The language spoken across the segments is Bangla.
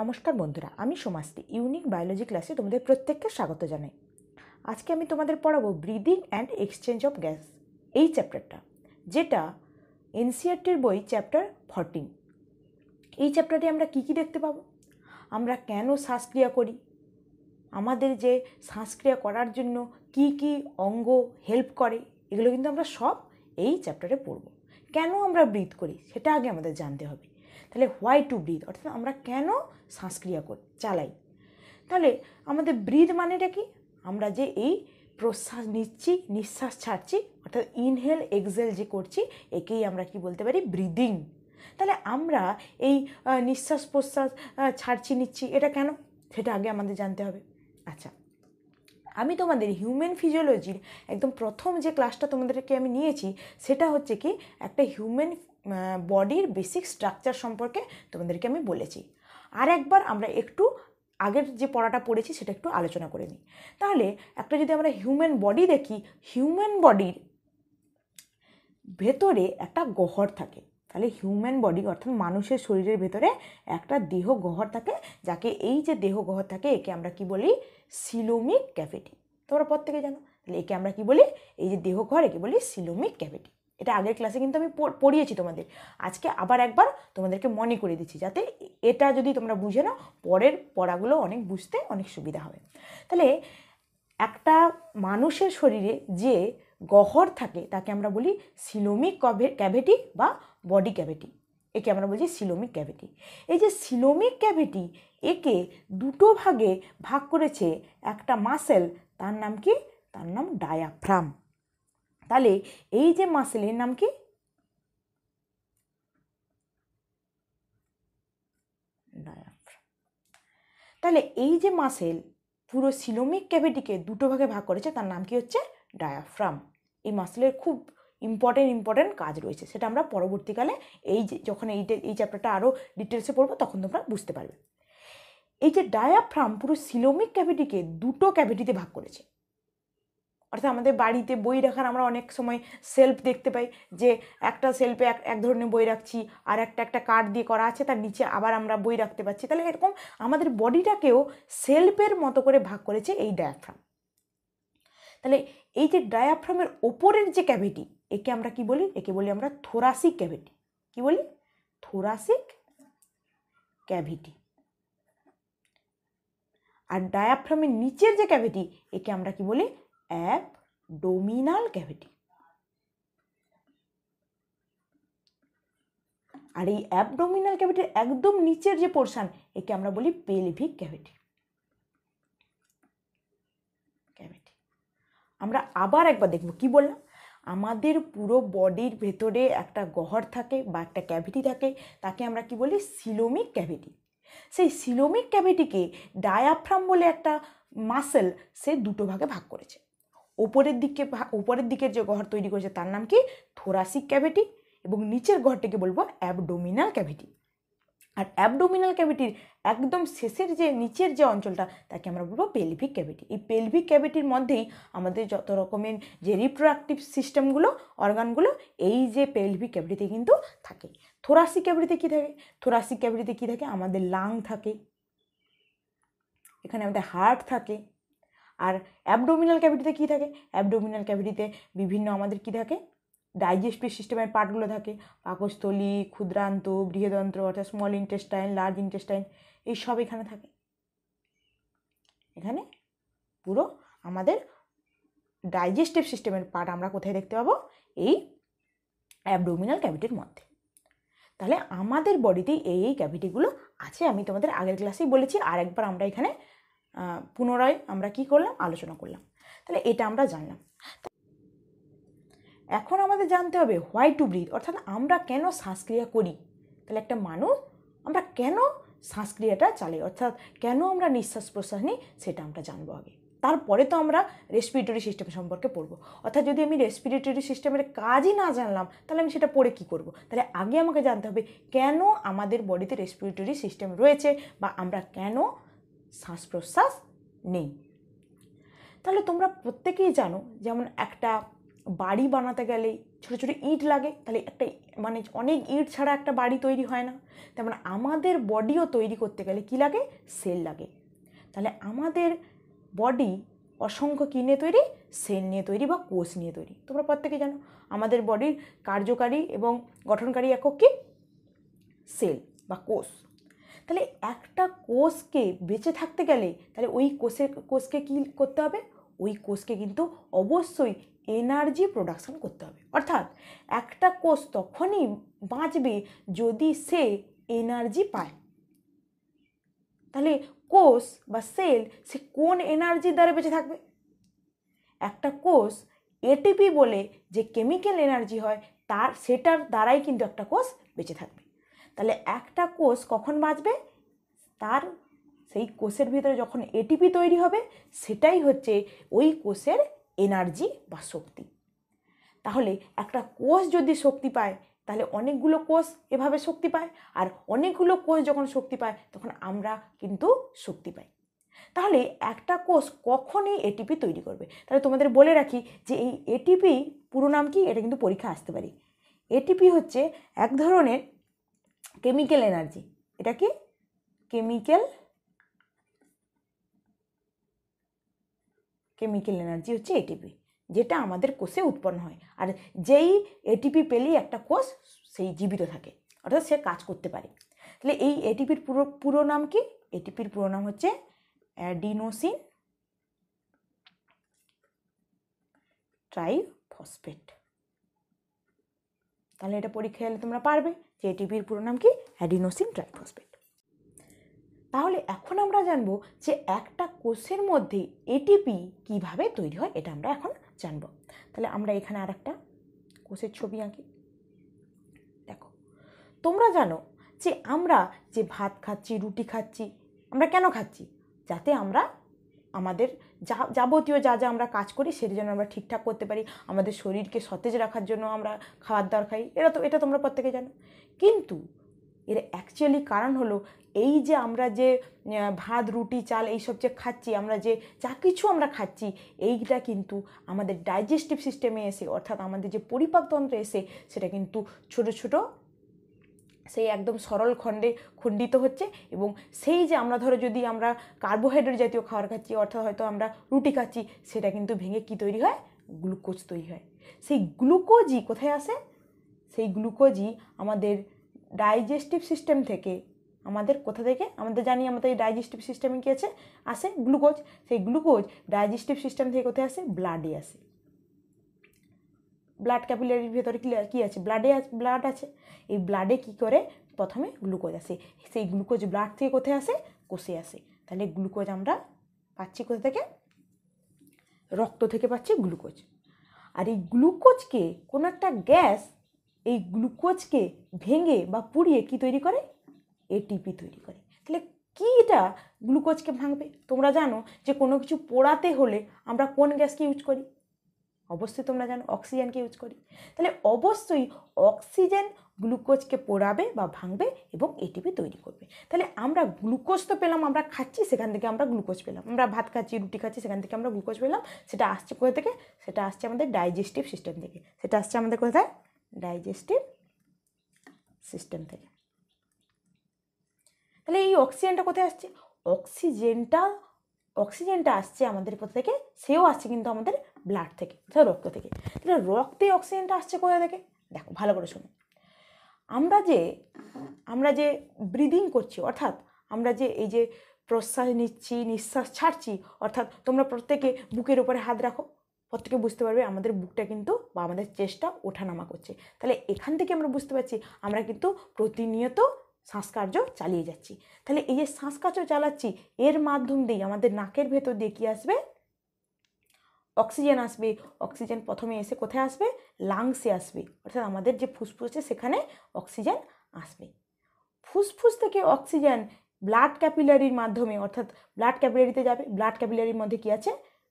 নমস্কার বন্ধুরা আমি সোমাস্তি ইউনিক বায়োলজি ক্লাসে তোমাদের প্রত্যেককে স্বাগত জানাই আজকে আমি তোমাদের পড়াবো breathing and exchange of gas এই চ্যাপ্টারটা যেটা এনসিআরটির বই চ্যাপ্টার ফর্টিন এই চ্যাপ্টারে আমরা কি কি দেখতে পাবো আমরা কেন শ্বাসক্রিয়া করি আমাদের যে শ্বাসক্রিয়া করার জন্য কি কি অঙ্গ হেল্প করে এগুলো কিন্তু আমরা সব এই চ্যাপ্টারে পড়ব কেন আমরা ব্রিথ করি সেটা আগে আমাদের জানতে হবে তাহলে হোয়াই টু ব্রিথ অর্থাৎ আমরা কেন শ্বাসক্রিয়া করি চালাই তাহলে আমাদের ব্রিথ মানেটা কি আমরা যে এই প্রশ্বাস নিচ্ছি নিঃশ্বাস ছাড়ছি অর্থাৎ ইনহেল এক্সেল যে করছি একেই আমরা কি বলতে পারি ব্রিদিং তাহলে আমরা এই নিঃশ্বাস প্রশ্বাস ছাড়ছি নিচ্ছি এটা কেন সেটা আগে আমাদের জানতে হবে আচ্ছা আমি তোমাদের হিউম্যান ফিজিওলজির একদম প্রথম যে ক্লাসটা তোমাদেরকে আমি নিয়েছি সেটা হচ্ছে কি একটা হিউম্যান বডির বেসিক স্ট্রাকচার সম্পর্কে তোমাদেরকে আমি বলেছি আর একবার আমরা একটু আগের যে পড়াটা পড়েছি সেটা একটু আলোচনা করে নিই তাহলে একটা যদি আমরা হিউম্যান বডি দেখি হিউম্যান বডির ভেতরে একটা গহর থাকে তাহলে হিউম্যান বডি অর্থাৎ মানুষের শরীরের ভেতরে একটা দেহ গহর থাকে যাকে এই যে দেহ গহর থাকে একে আমরা কি বলি সিলোমিক ক্যাভিটি তোমরা প্রত্যেকে জানো তাহলে একে আমরা কি বলি এই যে দেহ ঘর একে বলি সিলোমিক ক্যাভিটি এটা আগের ক্লাসে কিন্তু আমি পড়িয়েছি তোমাদের আজকে আবার একবার তোমাদেরকে মনে করে দিচ্ছি যাতে এটা যদি তোমরা বুঝে নাও পরের পড়াগুলো অনেক বুঝতে অনেক সুবিধা হবে তাহলে একটা মানুষের শরীরে যে গহর থাকে তাকে আমরা বলি সিলোমিক ক্যাভিটি বা বডি ক্যাভিটি একে আমরা বলছি সিলোমিক ক্যাভিটি এই যে সিলোমিক ক্যাভিটি একে দুটো ভাগে ভাগ করেছে একটা মাসেল তার নাম কি তার নাম ডায়াফ্রাম তাহলে এই যে মাসেলের নাম কি তাহলে এই যে মাসেল পুরো সিলোমিক ক্যাভিটিকে দুটো ভাগে ভাগ করেছে তার নাম কি হচ্ছে ডায়াফ্রাম এই মাসেলের খুব ইম্পর্টেন্ট ইম্পর্টেন্ট কাজ রয়েছে সেটা আমরা পরবর্তীকালে এই যে যখন এই এই চ্যাপ্টারটা আরও ডিটেলসে পড়বো তখন তোমরা বুঝতে পারবে এই যে ডায়াফ্রাম পুরো সিলোমিক ক্যাভিটিকে দুটো ক্যাভিটিতে ভাগ করেছে অর্থাৎ আমাদের বাড়িতে বই রাখার আমরা অনেক সময় সেলফ দেখতে পাই যে একটা সেলফে এক এক ধরনের বই রাখছি আর একটা একটা কার্ড দিয়ে করা আছে তার নিচে আবার আমরা বই রাখতে পারছি তাহলে এরকম আমাদের বডিটাকেও সেলফের মতো করে ভাগ করেছে এই ডায়াফ্রাম তাহলে এই যে ডায়াফ্রামের ওপরের যে ক্যাভিটি একে আমরা কি বলি একে বলি আমরা থোরাসিক ক্যাভিটি কি বলি থোরাসিক ক্যাভিটি আর ডায়াফ্রামের নিচের যে ক্যাভিটি একে আমরা কি বলি ডোমিনাল ক্যাভিটি আর এই অ্যাবডোমিনাল ক্যাভিটির একদম নিচের যে পোর্শান একে আমরা বলি পেলভিক ক্যাভিটি ক্যাভিটি আমরা আবার একবার দেখব কি বললাম আমাদের পুরো বডির ভেতরে একটা গহর থাকে বা একটা ক্যাভিটি থাকে তাকে আমরা কি বলি সিলোমিক ক্যাভিটি সেই সিলোমিক ক্যাভিটিকে ডায়াফ্রাম বলে একটা মাসেল সে দুটো ভাগে ভাগ করেছে ওপরের দিকে ওপরের দিকের যে ঘর তৈরি করেছে তার নাম কি থোরাসিক ক্যাভিটি এবং নিচের ঘরটিকে বলবো অ্যাবডোমিনাল ক্যাভিটি আর অ্যাবডোমিনাল ক্যাভিটির একদম শেষের যে নিচের যে অঞ্চলটা তাকে আমরা বলবো পেলভিক ক্যাভিটি এই পেলভিক ক্যাভিটির মধ্যেই আমাদের যত রকমের যে রিপ্রোডাক্টিভ সিস্টেমগুলো অর্গানগুলো এই যে পেলভিক ক্যাভিটিতে কিন্তু থাকে থোরাসিক ক্যাভিটিতে কী থাকে থোরাসিক ক্যাভিটিতে কী থাকে আমাদের লাং থাকে এখানে আমাদের হার্ট থাকে আর অ্যাবডোমিনাল ক্যাভিটিতে কী থাকে অ্যাবডোমিনাল ক্যাভিটিতে বিভিন্ন আমাদের কী থাকে ডাইজেস্টিভ সিস্টেমের পার্টগুলো থাকে পাকস্থলী ক্ষুদ্রান্ত বৃহদন্ত্র অর্থাৎ স্মল ইন্টেস্টাইন লার্জ ইন্টেস্টাইন এই সব এখানে থাকে এখানে পুরো আমাদের ডাইজেস্টিভ সিস্টেমের পার্ট আমরা কোথায় দেখতে পাবো এই অ্যাবডোমিনাল ক্যাভিটির মধ্যে তাহলে আমাদের বডিতে এই এই ক্যাভিটিগুলো আছে আমি তোমাদের আগের ক্লাসেই বলেছি আর একবার আমরা এখানে পুনরায় আমরা কি করলাম আলোচনা করলাম তাহলে এটা আমরা জানলাম এখন আমাদের জানতে হবে হোয়াই টু ব্রিথ অর্থাৎ আমরা কেন শ্বাসক্রিয়া করি তাহলে একটা মানুষ আমরা কেন শ্বাসক্রিয়াটা চালাই অর্থাৎ কেন আমরা নিঃশ্বাস প্রশ্বাস নিই সেটা আমরা জানবো আগে তারপরে তো আমরা রেসপিরেটরি সিস্টেম সম্পর্কে পড়বো অর্থাৎ যদি আমি রেসপিরেটরি সিস্টেমের কাজই না জানলাম তাহলে আমি সেটা পড়ে কি করব। তাহলে আগে আমাকে জানতে হবে কেন আমাদের বডিতে রেসপিরেটরি সিস্টেম রয়েছে বা আমরা কেন শ্বাস প্রশ্বাস নেই তাহলে তোমরা প্রত্যেকেই জানো যেমন একটা বাড়ি বানাতে গেলে ছোটো ছোটো ইট লাগে তাহলে একটা মানে অনেক ইট ছাড়া একটা বাড়ি তৈরি হয় না তেমন আমাদের বডিও তৈরি করতে গেলে কী লাগে সেল লাগে তাহলে আমাদের বডি অসংখ্য কী নিয়ে তৈরি সেল নিয়ে তৈরি বা কোষ নিয়ে তৈরি তোমরা প্রত্যেকে জানো আমাদের বডির কার্যকারী এবং গঠনকারী একক কি সেল বা কোষ তাহলে একটা কোষকে বেঁচে থাকতে গেলে তাহলে ওই কোষের কোষকে কী করতে হবে ওই কোষকে কিন্তু অবশ্যই এনার্জি প্রোডাকশান করতে হবে অর্থাৎ একটা কোষ তখনই বাঁচবে যদি সে এনার্জি পায় তাহলে কোষ বা সেল সে কোন এনার্জির দ্বারা বেঁচে থাকবে একটা কোষ এটিপি বলে যে কেমিক্যাল এনার্জি হয় তার সেটার দ্বারাই কিন্তু একটা কোষ বেঁচে থাকবে তাহলে একটা কোষ কখন বাঁচবে তার সেই কোষের ভিতরে যখন এটিপি তৈরি হবে সেটাই হচ্ছে ওই কোষের এনার্জি বা শক্তি তাহলে একটা কোষ যদি শক্তি পায় তাহলে অনেকগুলো কোষ এভাবে শক্তি পায় আর অনেকগুলো কোষ যখন শক্তি পায় তখন আমরা কিন্তু শক্তি পাই তাহলে একটা কোষ কখনই এটিপি তৈরি করবে তাহলে তোমাদের বলে রাখি যে এই এটিপি পুরো নাম কি এটা কিন্তু পরীক্ষা আসতে পারি এটিপি হচ্ছে এক ধরনের কেমিক্যাল এনার্জি এটা কি কেমিক্যাল কেমিক্যাল এনার্জি হচ্ছে এটিপি যেটা আমাদের কোষে উৎপন্ন হয় আর যেই এটিপি পেলেই একটা কোষ সেই জীবিত থাকে অর্থাৎ সে কাজ করতে পারে তাহলে এই এটিপির পুরো পুরো নাম কি এটিপির পুরো নাম হচ্ছে অ্যাডিনোসিন ট্রাইফসফেট তাহলে এটা পরীক্ষা এলে তোমরা পারবে যে এটিপির পুরো নাম কি অ্যাডিনোসিন ট্রাইফসফেট তাহলে এখন আমরা জানবো যে একটা কোষের মধ্যে এটিপি কিভাবে তৈরি হয় এটা আমরা এখন জানব তাহলে আমরা এখানে আর একটা কোষের ছবি আঁকি দেখো তোমরা জানো যে আমরা যে ভাত খাচ্ছি রুটি খাচ্ছি আমরা কেন খাচ্ছি যাতে আমরা আমাদের যা যাবতীয় যা যা আমরা কাজ করি সেটা যেন আমরা ঠিকঠাক করতে পারি আমাদের শরীরকে সতেজ রাখার জন্য আমরা খাবার দাবার খাই এটা তো এটা তোমরা প্রত্যেকে জানো কিন্তু এর অ্যাকচুয়ালি কারণ হলো এই যে আমরা যে ভাত রুটি চাল এইসব যে খাচ্ছি আমরা যে যা কিছু আমরা খাচ্ছি এইটা কিন্তু আমাদের ডাইজেস্টিভ সিস্টেমে এসে অর্থাৎ আমাদের যে পরিপাকতন্ত্রে এসে সেটা কিন্তু ছোট ছোট সেই একদম সরল খণ্ডে খণ্ডিত হচ্ছে এবং সেই যে আমরা ধরো যদি আমরা কার্বোহাইড্রেট জাতীয় খাবার খাচ্ছি অর্থাৎ হয়তো আমরা রুটি খাচ্ছি সেটা কিন্তু ভেঙে কি তৈরি হয় গ্লুকোজ তৈরি হয় সেই গ্লুকোজই কোথায় আসে সেই গ্লুকোজই আমাদের ডাইজেস্টিভ সিস্টেম থেকে আমাদের কোথা থেকে আমাদের জানি আমাদের এই ডাইজেস্টিভ সিস্টেমে কী আছে আসে গ্লুকোজ সেই গ্লুকোজ ডাইজেস্টিভ সিস্টেম থেকে কোথায় আসে ব্লাডে আসে ব্লাড ক্যাপিলারির ভেতরে কী আছে ব্লাডে ব্লাড আছে এই ব্লাডে কি করে প্রথমে গ্লুকোজ আসে সেই গ্লুকোজ ব্লাড থেকে কোথায় আসে কোষে আসে তাহলে গ্লুকোজ আমরা পাচ্ছি কোথা থেকে রক্ত থেকে পাচ্ছি গ্লুকোজ আর এই গ্লুকোজকে কোনো একটা গ্যাস এই গ্লুকোজকে ভেঙে বা পুড়িয়ে কি তৈরি করে এটিপি তৈরি করে তাহলে কীটা গ্লুকোজকে ভাঙবে তোমরা জানো যে কোনো কিছু পোড়াতে হলে আমরা কোন গ্যাসকে ইউজ করি অবশ্যই তোমরা জানো অক্সিজেনকে ইউজ করি তাহলে অবশ্যই অক্সিজেন গ্লুকোজকে পোড়াবে বা ভাঙবে এবং এটিপি তৈরি করবে তাহলে আমরা গ্লুকোজ তো পেলাম আমরা খাচ্ছি সেখান থেকে আমরা গ্লুকোজ পেলাম আমরা ভাত খাচ্ছি রুটি খাচ্ছি সেখান থেকে আমরা গ্লুকোজ পেলাম সেটা আসছে কোথা থেকে সেটা আসছে আমাদের ডাইজেস্টিভ সিস্টেম থেকে সেটা আসছে আমাদের কোথায় ডাইজেস্টিভ সিস্টেম থেকে তাহলে এই অক্সিজেনটা কোথায় আসছে অক্সিজেনটা অক্সিজেনটা আসছে আমাদের কোথা থেকে সেও আসছে কিন্তু আমাদের ব্লাড থেকে অর্থাৎ রক্ত থেকে তাহলে রক্তে অক্সিজেনটা আসছে কোথা থেকে দেখো ভালো করে শুনো আমরা যে আমরা যে ব্রিদিং করছি অর্থাৎ আমরা যে এই যে প্রশ্বাস নিচ্ছি নিঃশ্বাস ছাড়ছি অর্থাৎ তোমরা প্রত্যেকে বুকের উপরে হাত রাখো প্রত্যেকে বুঝতে পারবে আমাদের বুকটা কিন্তু বা আমাদের চেষ্টা ওঠানামা করছে তাহলে এখান থেকে আমরা বুঝতে পারছি আমরা কিন্তু প্রতিনিয়ত সংস্কার্য চালিয়ে যাচ্ছি তাহলে এই যে সংস্কার্য চালাচ্ছি এর মাধ্যম দিয়ে আমাদের নাকের ভেতর দিয়ে কী আসবে অক্সিজেন আসবে অক্সিজেন প্রথমে এসে কোথায় আসবে লাংসে আসবে অর্থাৎ আমাদের যে ফুসফুস সেখানে অক্সিজেন আসবে ফুসফুস থেকে অক্সিজেন ব্লাড ক্যাপিলারির মাধ্যমে অর্থাৎ ব্লাড ক্যাপিলারিতে যাবে ব্লাড ক্যাপিলারির মধ্যে কী আছে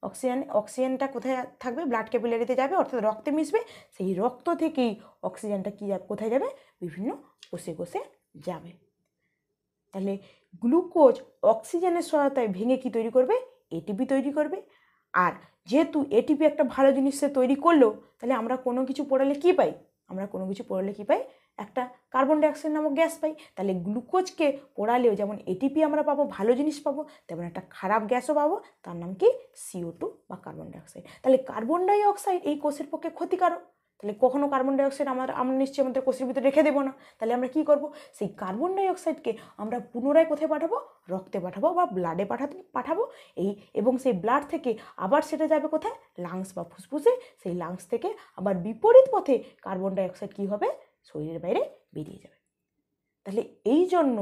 অক্সিজেন অক্সিজেনটা কোথায় থাকবে ব্লাড ক্যাপিলারিতে যাবে অর্থাৎ রক্তে মিশবে সেই রক্ত থেকেই অক্সিজেনটা কী যাবে কোথায় যাবে বিভিন্ন কোষে কোষে যাবে তাহলে গ্লুকোজ অক্সিজেনের সহায়তায় ভেঙে কি তৈরি করবে এটিপি তৈরি করবে আর যেহেতু এটিপি একটা ভালো জিনিস সে তৈরি করলো তাহলে আমরা কোনো কিছু পড়ালে কী পাই আমরা কোনো কিছু পড়ালে কী পাই একটা কার্বন ডাইঅক্সাইড নামক গ্যাস পাই তাহলে গ্লুকোজকে পোড়ালেও যেমন এটিপি আমরা পাবো ভালো জিনিস পাবো তেমন একটা খারাপ গ্যাসও পাবো তার নাম কি C O two carbon dioxide তাহলে কার্বন ডাইঅক্সাইড এই কোষের পক্ষে ক্ষতিকারক তাহলে কখনো কার্বন ডাইঅক্সাইড আমার আমরা নিশ্চয়ই আমাদের কোষের ভিতরে রেখে দেবো না তাহলে আমরা কি করব সেই কার্বন ডাইঅক্সাইডকে আমরা পুনরায় কোথায় পাঠাবো রক্তে পাঠাবো বা ব্লাডে পাঠাতে পাঠাবো এই এবং সেই ব্লাড থেকে আবার সেটা যাবে কোথায় লাংস বা ফুসফুসে সেই লাংস থেকে আবার বিপরীত পথে কার্বন ডাইঅক্সাইড কী হবে শরীরের বাইরে বেরিয়ে যাবে তাহলে এই জন্য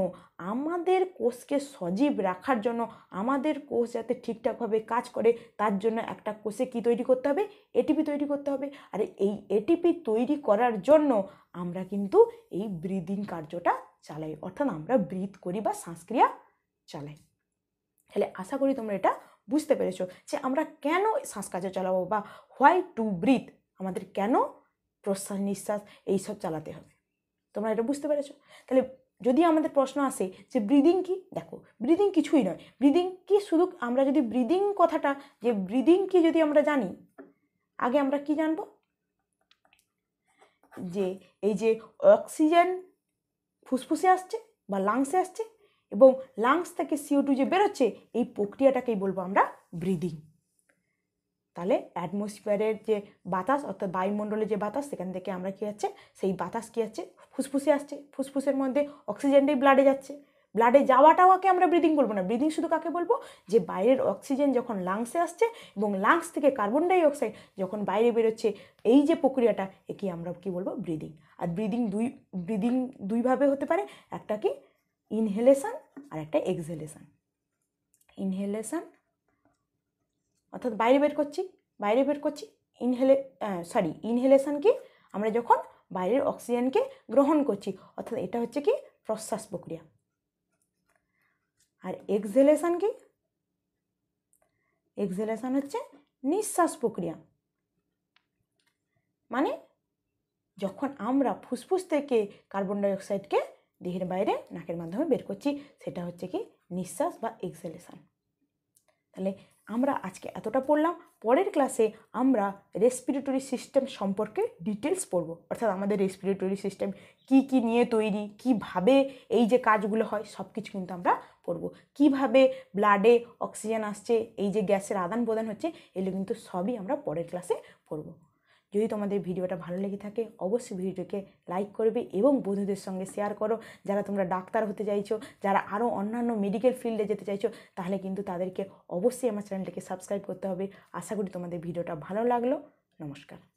আমাদের কোষকে সজীব রাখার জন্য আমাদের কোষ যাতে ঠিকঠাকভাবে কাজ করে তার জন্য একটা কোষে কি তৈরি করতে হবে এটিপি তৈরি করতে হবে আর এই এটিপি তৈরি করার জন্য আমরা কিন্তু এই ব্রিদিং কার্যটা চালাই অর্থাৎ আমরা ব্রিথ করি বা শ্বাসক্রিয়া চালাই তাহলে আশা করি তোমরা এটা বুঝতে পেরেছ যে আমরা কেন শ্বাস চালাবো বা হোয়াই টু ব্রিথ আমাদের কেন প্রশ্বাস নিঃশ্বাস এইসব চালাতে হবে তোমরা এটা বুঝতে পেরেছো তাহলে যদি আমাদের প্রশ্ন আসে যে ব্রিদিং কি দেখো ব্রিদিং কিছুই নয় ব্রিদিং কি শুধু আমরা যদি ব্রিদিং কথাটা যে ব্রিদিং কি যদি আমরা জানি আগে আমরা কি জানব যে এই যে অক্সিজেন ফুসফুসে আসছে বা লাংসে আসছে এবং লাংস থেকে সিও টু যে বেরোচ্ছে এই প্রক্রিয়াটাকেই বলবো আমরা ব্রিদিং তাহলে অ্যাটমসফিয়ারের যে বাতাস অর্থাৎ বায়ুমণ্ডলের যে বাতাস সেখান থেকে আমরা কী আছে সেই বাতাস কী আছে ফুসফুসে আসছে ফুসফুসের মধ্যে অক্সিজেনটাই ব্লাডে যাচ্ছে ব্লাডে আগে আমরা ব্রিদিং বলবো না ব্রিদিং শুধু কাকে বলবো যে বাইরের অক্সিজেন যখন লাংসে আসছে এবং লাংস থেকে কার্বন ডাইঅক্সাইড যখন বাইরে বেরোচ্ছে এই যে প্রক্রিয়াটা একে আমরা কি বলবো ব্রিদিং আর ব্রিদিং দুই ব্রিদিং দুইভাবে হতে পারে একটা কি ইনহেলেশান আর একটা এক্সহেলেশান ইনহেলেশান অর্থাৎ বাইরে বের করছি বাইরে বের করছি ইনহেলে সরি ইনহেলেশান কি আমরা যখন বাইরের অক্সিজেনকে গ্রহণ করছি অর্থাৎ এটা হচ্ছে কি প্রশ্বাস প্রক্রিয়া আর এক্সহেলেশন কি এক্সহেলেশন হচ্ছে নিঃশ্বাস প্রক্রিয়া মানে যখন আমরা ফুসফুস থেকে কার্বন ডাইঅক্সাইডকে দেহের বাইরে নাকের মাধ্যমে বের করছি সেটা হচ্ছে কি নিঃশ্বাস বা এক্সেলেশন তাহলে আমরা আজকে এতটা পড়লাম পরের ক্লাসে আমরা রেসপিরেটরি সিস্টেম সম্পর্কে ডিটেলস পড়ব অর্থাৎ আমাদের রেসপিরেটরি সিস্টেম কি কি নিয়ে তৈরি কিভাবে এই যে কাজগুলো হয় সব কিছু কিন্তু আমরা পড়ব কিভাবে ব্লাডে অক্সিজেন আসছে এই যে গ্যাসের আদান প্রদান হচ্ছে এগুলো কিন্তু সবই আমরা পরের ক্লাসে পড়ব যদি তোমাদের ভিডিওটা ভালো লেগে থাকে অবশ্যই ভিডিওকে লাইক করবে এবং বন্ধুদের সঙ্গে শেয়ার করো যারা তোমরা ডাক্তার হতে চাইছো যারা আরও অন্যান্য মেডিকেল ফিল্ডে যেতে চাইছো তাহলে কিন্তু তাদেরকে অবশ্যই আমার চ্যানেলটিকে সাবস্ক্রাইব করতে হবে আশা করি তোমাদের ভিডিওটা ভালো লাগলো নমস্কার